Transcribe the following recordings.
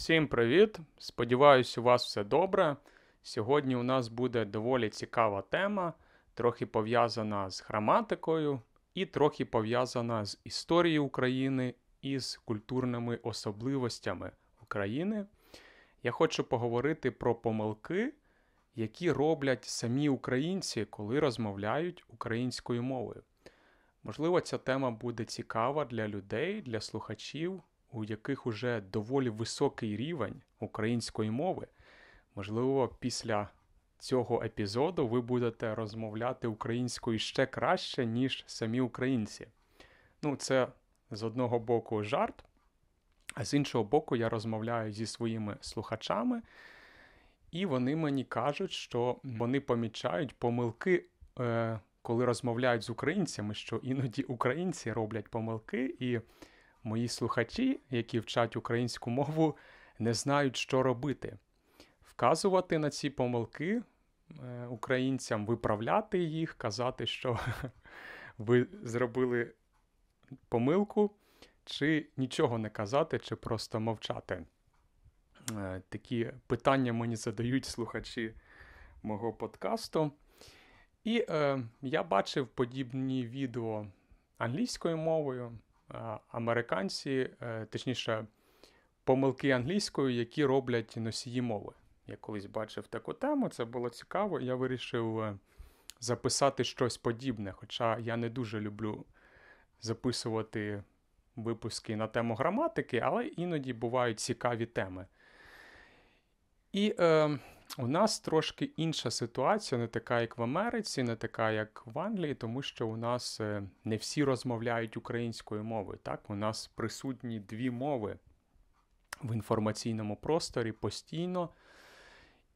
Всім привіт! Сподіваюсь, у вас все добре. Сьогодні у нас буде доволі цікава тема, трохи пов'язана з граматикою і трохи пов'язана з історією України і з культурними особливостями України. Я хочу поговорити про помилки, які роблять самі українці, коли розмовляють українською мовою. Можливо, ця тема буде цікава для людей, для слухачів у яких уже доволі високий рівень української мови, можливо, після цього епізоду ви будете розмовляти українською ще краще, ніж самі українці. Ну, це з одного боку жарт, а з іншого боку, я розмовляю зі своїми слухачами, і вони мені кажуть, що вони помічають помилки. Е, коли розмовляють з українцями, що іноді українці роблять помилки, і Мої слухачі, які вчать українську мову, не знають, що робити. Вказувати на ці помилки е, українцям, виправляти їх, казати, що ви зробили помилку, чи нічого не казати, чи просто мовчати. Е, такі питання мені задають слухачі мого подкасту. І е, я бачив подібні відео англійською мовою. Е, американці, е, точніше, помилки англійською, які роблять носії мови. Я колись бачив таку тему, це було цікаво, я вирішив е, записати щось подібне. Хоча я не дуже люблю записувати випуски на тему граматики, але іноді бувають цікаві теми. І е, у нас трошки інша ситуація, не така, як в Америці, не така, як в Англії, тому що у нас е, не всі розмовляють українською мовою. Так, у нас присутні дві мови в інформаційному просторі постійно.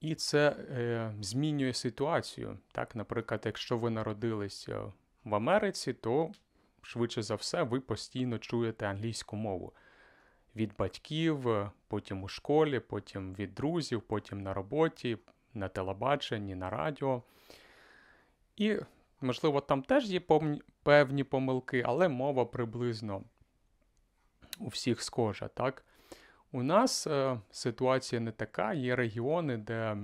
І це е, змінює ситуацію. Так, Наприклад, якщо ви народились е, в Америці, то швидше за все ви постійно чуєте англійську мову від батьків, потім у школі, потім від друзів, потім на роботі, на телебаченні, на радіо. І, можливо, там теж є певні помилки, але мова приблизно у всіх схожа. так? У нас е, ситуація не така, є регіони, де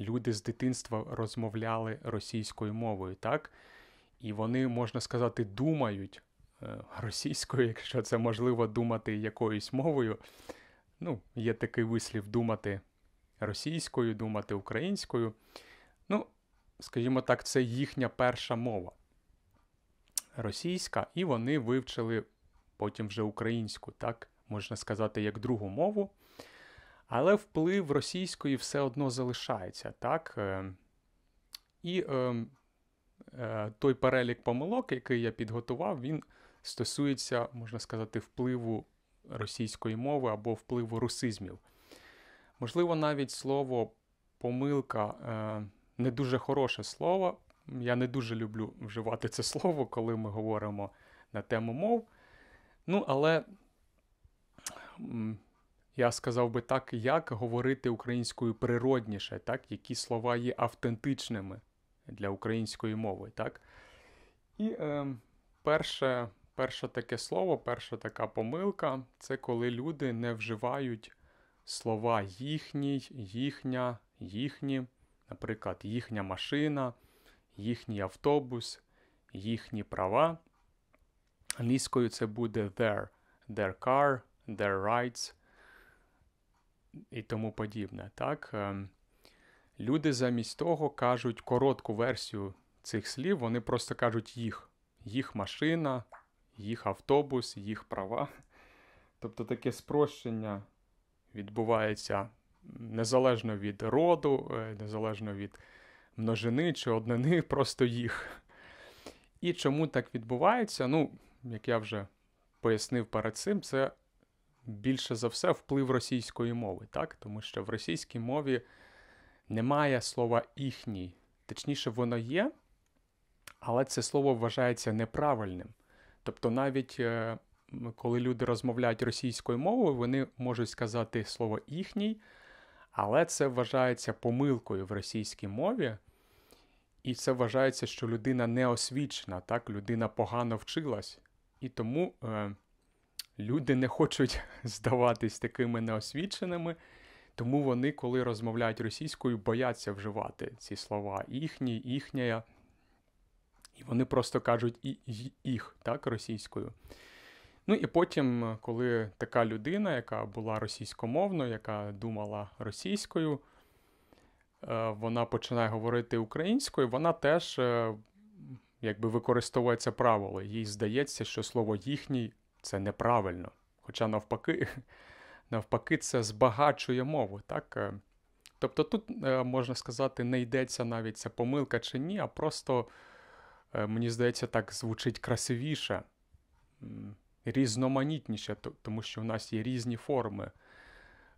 люди з дитинства розмовляли російською мовою, так? І вони, можна сказати, думають Е, російською, якщо це можливо думати якоюсь мовою. Ну, Є такий вислів думати російською, думати українською. Ну, скажімо так, це їхня перша мова російська, і вони вивчили потім вже українську, так, можна сказати, як другу мову. Але вплив російської все одно залишається, так? Е, і е, е, той перелік помилок, який я підготував, він стосується, можна сказати, впливу російської мови або впливу русизмів. Можливо, навіть слово помилка е, не дуже хороше слово. Я не дуже люблю вживати це слово, коли ми говоримо на тему мов. Ну, але я сказав би так, як говорити українською природніше, так? які слова є автентичними для української мови. так? І е, перше Перше таке слово, перша така помилка це коли люди не вживають слова їхній, їхня, їхні, наприклад, їхня машина, їхній автобус, їхні права. Англійською це буде their, their car, their rights і тому подібне. Так? Ем, люди замість того кажуть коротку версію цих слів, вони просто кажуть їх, їх машина їх автобус, їх права. Тобто таке спрощення відбувається незалежно від роду, е, незалежно від множини чи однини, просто їх. І чому так відбувається? Ну, як я вже пояснив перед цим, це більше за все вплив російської мови, так? Тому що в російській мові немає слова їхній. Точніше, воно є, але це слово вважається неправильним. Тобто, навіть е, коли люди розмовляють російською мовою, вони можуть сказати слово їхній, але це вважається помилкою в російській мові. І це вважається, що людина неосвічена, так? людина погано вчилась. І тому е, люди не хочуть здаватись такими неосвіченими, тому вони, коли розмовляють російською, бояться вживати ці слова їхній, їхня. І вони просто кажуть і їх так, російською. Ну і потім, коли така людина, яка була російськомовною, яка думала російською, е, вона починає говорити українською, вона теж е, якби використовує це правило. Їй здається, що слово їхній це неправильно. Хоча навпаки, навпаки, це збагачує мову. так? Е, тобто тут можна сказати, не йдеться навіть ця помилка чи ні, а просто. Е, мені здається, так звучить красивіше, різноманітніше, тому що в нас є різні форми.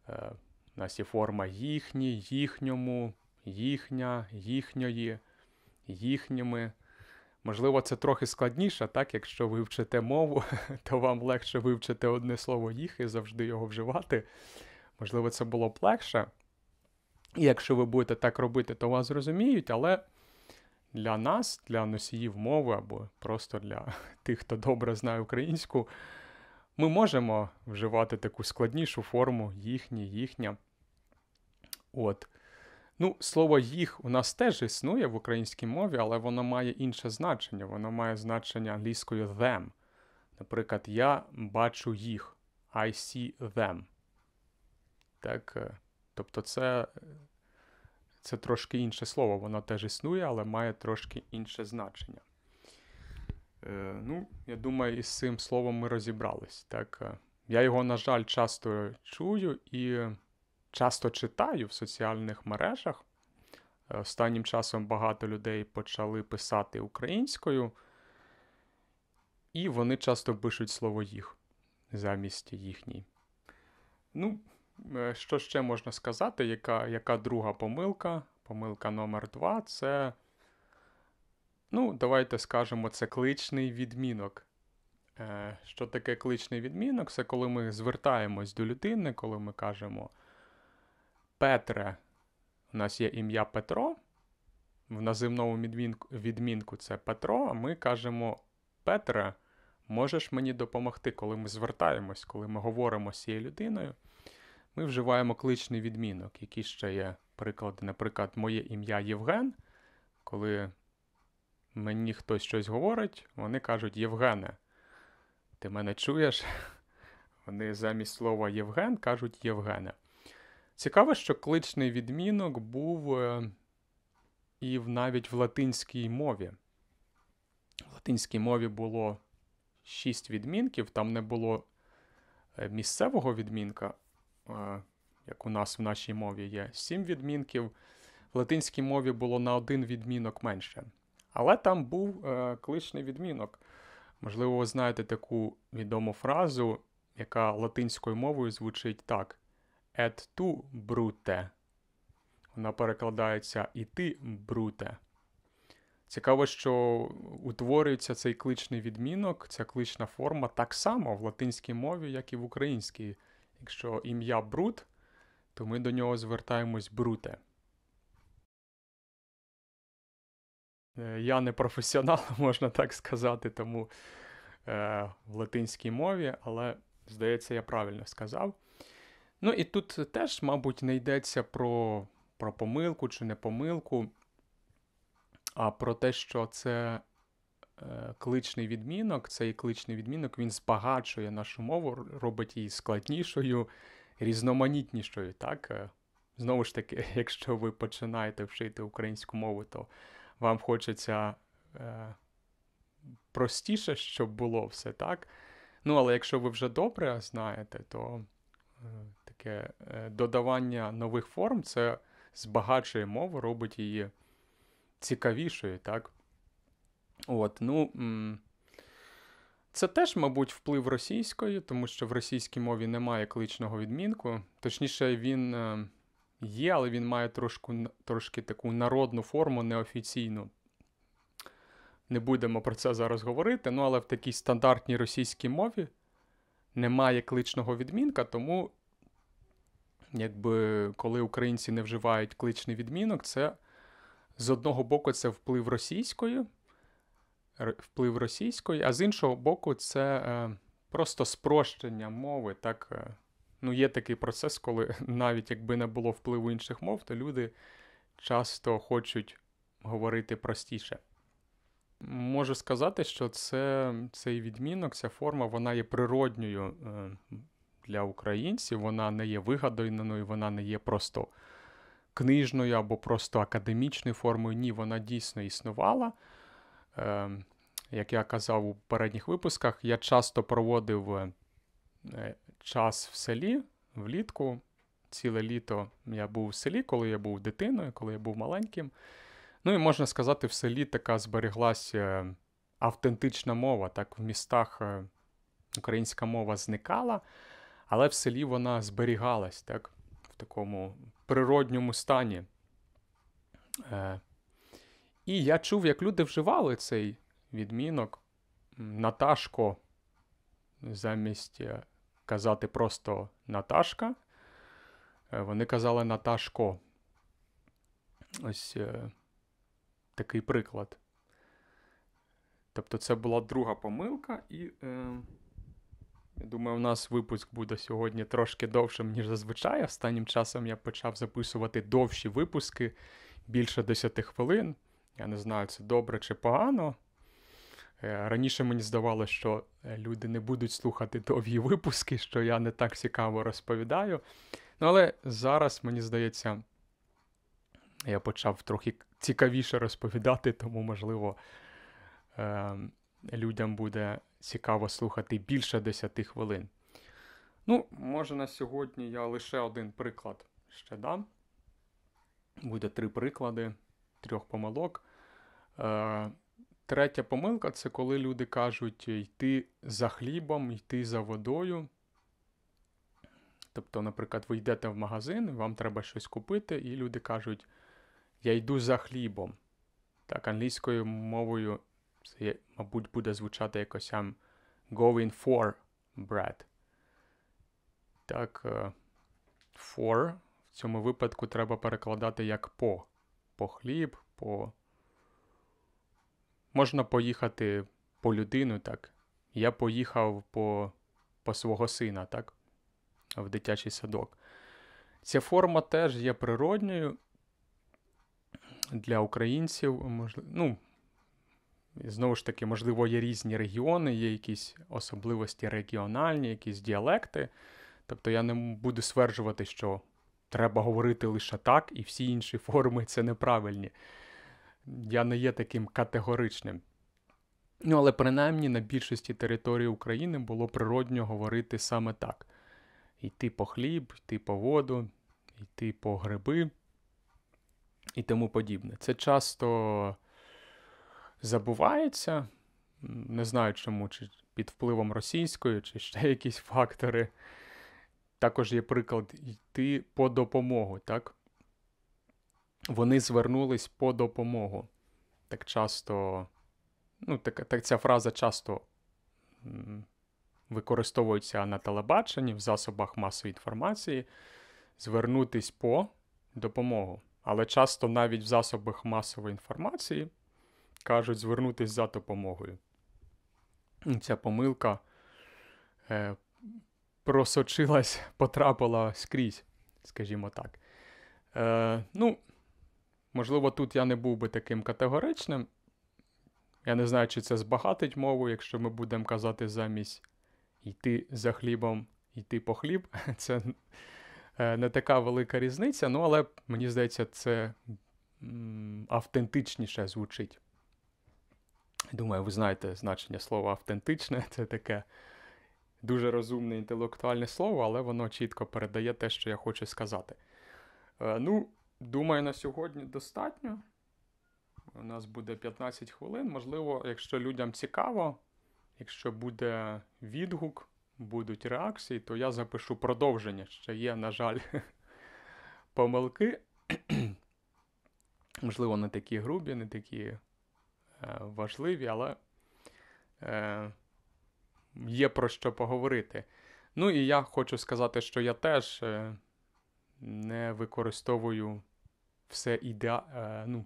У е, нас є форма їхні, їхньому, їхня, їхньої, їхніми. Можливо, це трохи складніше, так? Якщо ви вчите мову, то вам легше вивчити одне слово їх і завжди його вживати. Можливо, це було б легше. І якщо ви будете так робити, то вас зрозуміють, але для нас, для носіїв мови або просто для тих, хто добре знає українську, ми можемо вживати таку складнішу форму їхні, їхня. От. Ну, слово їх у нас теж існує в українській мові, але воно має інше значення. Воно має значення англійською them. Наприклад, я бачу їх. I see them. Так, е, Тобто, це е, це трошки інше слово, воно теж існує, але має трошки інше значення. Е, Ну, Я думаю, із цим словом ми розібрались. Так? Е, я його, на жаль, часто чую і часто читаю в соціальних мережах. Е, останнім часом багато людей почали писати українською, і вони часто пишуть слово їх замість їхній. Ну, Е, що ще можна сказати, яка яка друга помилка? Помилка номер 2 це, ну, давайте скажемо, це кличний відмінок. Е, що таке кличний відмінок? Це коли ми звертаємось до людини, коли ми кажемо Петре, у нас є ім'я Петро. В називному відмінку це Петро, а ми кажемо Петре, можеш мені допомогти, коли ми звертаємось, коли ми говоримо з цією людиною ми вживаємо кличний відмінок, який ще є приклади, наприклад, моє ім'я Євген. Коли мені хтось щось говорить, вони кажуть Євгене, ти мене чуєш? Вони замість слова Євген кажуть Євгене. Цікаво, що кличний відмінок був е, і навіть в латинській мові. В латинській мові було шість відмінків, там не було е, місцевого відмінка, Е, як у нас в нашій мові є 7 відмінків, в латинській мові було на один відмінок менше. Але там був е, кличний відмінок. Можливо, ви знаєте таку відому фразу, яка латинською мовою звучить так: «Et tu, brute». Вона перекладається і ти, бруте. Цікаво, що утворюється цей кличний відмінок, ця клична форма так само в латинській мові, як і в українській. Якщо ім'я Брут, то ми до нього звертаємось бруте. Е, я не професіонал, можна так сказати, тому е, в латинській мові, але, здається, я правильно сказав. Ну і тут теж, мабуть, не йдеться про, про помилку чи не помилку, а про те, що це Е, кличний відмінок. Цей кличний відмінок він збагачує нашу мову, робить її складнішою, різноманітнішою. так? Е, знову ж таки, якщо ви починаєте вчити українську мову, то вам хочеться е, простіше, щоб було все так. Ну, але якщо ви вже добре знаєте, то е, таке е, додавання нових форм це збагачує мову, робить її цікавішою, так? От, ну... Це теж, мабуть, вплив російської, тому що в російській мові немає кличного відмінку. Точніше, він е, є, але він має трошку, трошки таку народну форму, неофіційну. Не будемо про це зараз говорити. Ну, але в такій стандартній російській мові немає кличного відмінка, тому, якби коли українці не вживають кличний відмінок, це з одного боку це вплив російської вплив російської, а з іншого боку, це е, просто спрощення мови. так, е, ну Є такий процес, коли навіть якби не було впливу інших мов, то люди часто хочуть говорити простіше. Можу сказати, що це, цей відмінок, ця форма, вона є природньою е, для українців, вона не є вигаданою, вона не є просто книжною або просто академічною формою. Ні, вона дійсно існувала. Ем, як я казав у передніх випусках, я часто проводив е, час в селі влітку. Ціле літо я був в селі, коли я був дитиною, коли я був маленьким. Ну і можна сказати, в селі така збереглася е, автентична мова. Так, в містах е, українська мова зникала, але в селі вона зберігалась так, в такому природньому стані. І я чув, як люди вживали цей відмінок Наташко. Замість е, казати просто Наташка. Е, вони казали Наташко. Ось е, такий приклад. Тобто це була друга помилка, і е, я думаю, у нас випуск буде сьогодні трошки довшим, ніж зазвичай. Останнім часом я почав записувати довші випуски більше 10 хвилин. Я не знаю, це добре чи погано. Е, раніше мені здавалося, що е, люди не будуть слухати довгі випуски, що я не так цікаво розповідаю. Ну, але зараз, мені здається, я почав трохи цікавіше розповідати, тому, можливо, е, людям буде цікаво слухати більше 10 хвилин. Ну, може, на сьогодні я лише один приклад ще дам. Буде три приклади трьох помилок. Е, третя помилка це коли люди кажуть йти за хлібом, йти за водою. Тобто, наприклад, ви йдете в магазин, вам треба щось купити, і люди кажуть, я йду за хлібом. Так, англійською мовою це, мабуть, буде звучати якось going for bread. Так, е, for в цьому випадку треба перекладати як по по хліб, по. Можна поїхати по людину, так. Я поїхав по по свого сина, так? В дитячий садок. Ця форма теж є природньою для українців. Можливо, ну, Знову ж таки, можливо, є різні регіони, є якісь особливості регіональні, якісь діалекти. Тобто я не буду стверджувати, що треба говорити лише так, і всі інші форми це неправильні. Я не є таким категоричним. Ну, але принаймні на більшості території України було природньо говорити саме так: йти по хліб, йти по воду, йти по гриби і тому подібне. Це часто забувається, не знаю чому, чи під впливом російської, чи ще якісь фактори також є приклад йти по допомогу, так? Вони звернулись по допомогу. Так часто, ну, так, так ця фраза часто використовується на телебаченні в засобах масової інформації. Звернутись по допомогу. Але часто навіть в засобах масової інформації кажуть звернутись за допомогою. Ця помилка е, просочилась, потрапила скрізь, скажімо так. Е, Ну, можливо, тут я не був би таким категоричним. Я не знаю, чи це збагатить мову, якщо ми будемо казати замість йти за хлібом, йти по хліб. Це е, не така велика різниця, ну але мені здається, це автентичніше звучить. Думаю, ви знаєте значення слова автентичне, це таке дуже розумне інтелектуальне слово, але воно чітко передає те, що я хочу сказати. Е, ну, думаю, на сьогодні достатньо. У нас буде 15 хвилин. Можливо, якщо людям цікаво, якщо буде відгук, будуть реакції, то я запишу продовження. Ще є, на жаль, помилки. Можливо, не такі грубі, не такі е, важливі, але. Е, є про що поговорити. Ну і я хочу сказати, що я теж е, не використовую все ідеально, е, ну,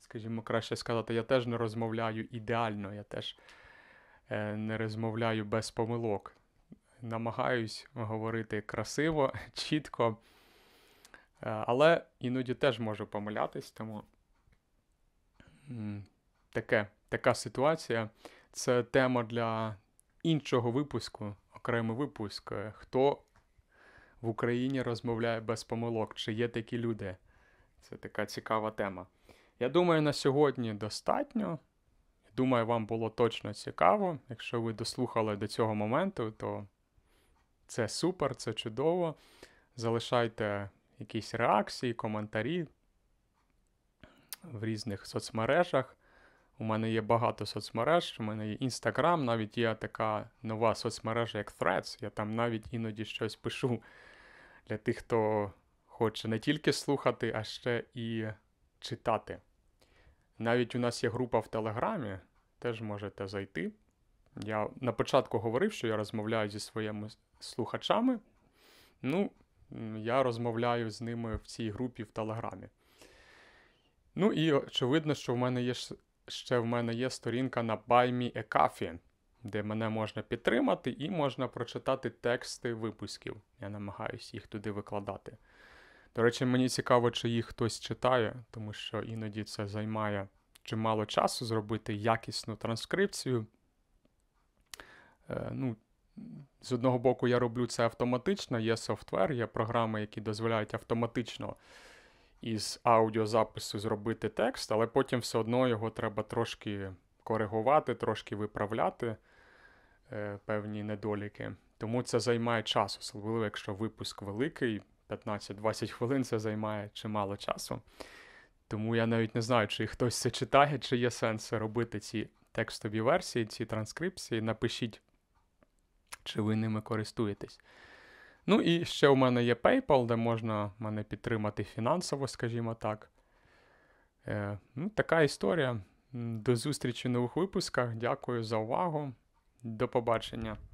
скажімо, краще сказати, я теж не розмовляю ідеально, я теж е, не розмовляю без помилок. Намагаюсь говорити красиво, чітко, але іноді теж можу помилятись, тому таке, така ситуація. Це тема для іншого випуску, окремий випуск, е, хто в Україні розмовляє без помилок, чи є такі люди. Це така цікава тема. Я думаю, на сьогодні достатньо. Думаю, вам було точно цікаво. Якщо ви дослухали до цього моменту, то це супер, це чудово. Залишайте якісь реакції, коментарі в різних соцмережах. У мене є багато соцмереж, у мене є Інстаграм, навіть є така нова соцмережа, як Threads. Я там навіть іноді щось пишу для тих, хто хоче не тільки слухати, а ще і читати. Навіть у нас є група в Телеграмі, теж можете зайти. Я на початку говорив, що я розмовляю зі своїми слухачами. Ну, я розмовляю з ними в цій групі в Телеграмі. Ну і очевидно, що в мене є ще в мене є сторінка на BuyMeACoffee, де мене можна підтримати і можна прочитати тексти випусків. Я намагаюся їх туди викладати. До речі, мені цікаво, чи їх хтось читає, тому що іноді це займає чимало часу зробити якісну транскрипцію. Е, ну, З одного боку, я роблю це автоматично, є софтвер, є програми, які дозволяють автоматично із аудіозапису зробити текст, але потім все одно його треба трошки коригувати, трошки виправляти е, певні недоліки. Тому це займає час, особливо якщо випуск великий, 15-20 хвилин це займає чимало часу. Тому я навіть не знаю, чи хтось це читає, чи є сенс робити ці текстові версії, ці транскрипції. Напишіть, чи ви ними користуєтесь. Ну і ще у мене є PayPal, де можна мене підтримати фінансово, скажімо так. Е, ну, Така історія. До зустрічі в нових випусках. Дякую за увагу. До побачення.